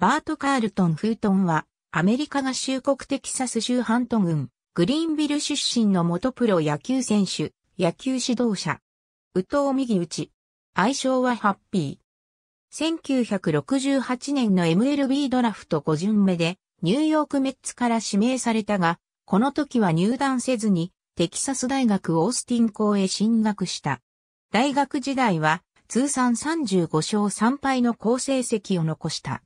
バート・カールトン・フートンは、アメリカ合衆国テキサス州ハント郡、グリーンビル出身の元プロ野球選手、野球指導者。右藤右打ち。愛称はハッピー。1968年の MLB ドラフト5巡目で、ニューヨークメッツから指名されたが、この時は入団せずに、テキサス大学オースティン校へ進学した。大学時代は、通算35勝3敗の好成績を残した。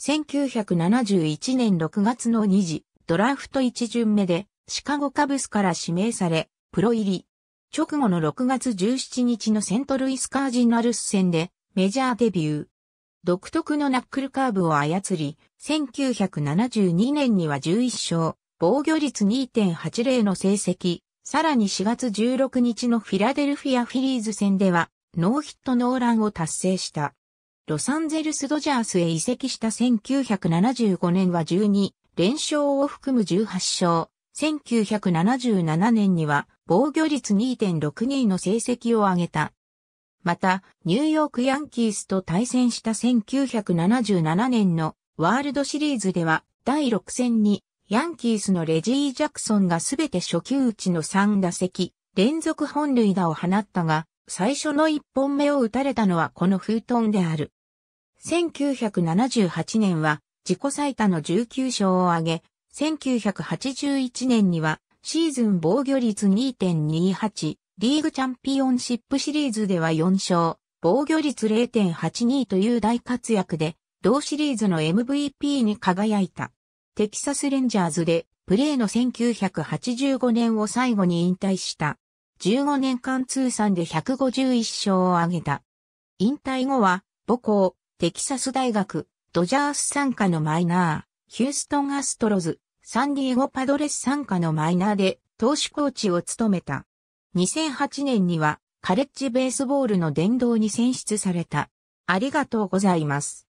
1971年6月の2時、ドラフト1巡目で、シカゴカブスから指名され、プロ入り。直後の6月17日のセントルイスカージナルス戦で、メジャーデビュー。独特のナックルカーブを操り、1972年には11勝、防御率2.80の成績、さらに4月16日のフィラデルフィアフィリーズ戦では、ノーヒットノーランを達成した。ロサンゼルス・ドジャースへ移籍した1975年は12連勝を含む18勝。1977年には防御率2.62の成績を上げた。また、ニューヨークヤンキースと対戦した1977年のワールドシリーズでは第6戦にヤンキースのレジー・ジャクソンがすべて初球打ちの3打席連続本塁打を放ったが、最初の1本目を打たれたのはこのフートンである。1978年は自己最多の19勝を挙げ、1981年にはシーズン防御率2.28、リーグチャンピオンシップシリーズでは4勝、防御率0.82という大活躍で、同シリーズの MVP に輝いた。テキサスレンジャーズでプレーの1985年を最後に引退した。15年間通算で151勝を挙げた。引退後は母校テキサス大学、ドジャース参加のマイナー、ヒューストンアストロズ、サンディエゴパドレス参加のマイナーで投手コーチを務めた。2008年にはカレッジベースボールの殿堂に選出された。ありがとうございます。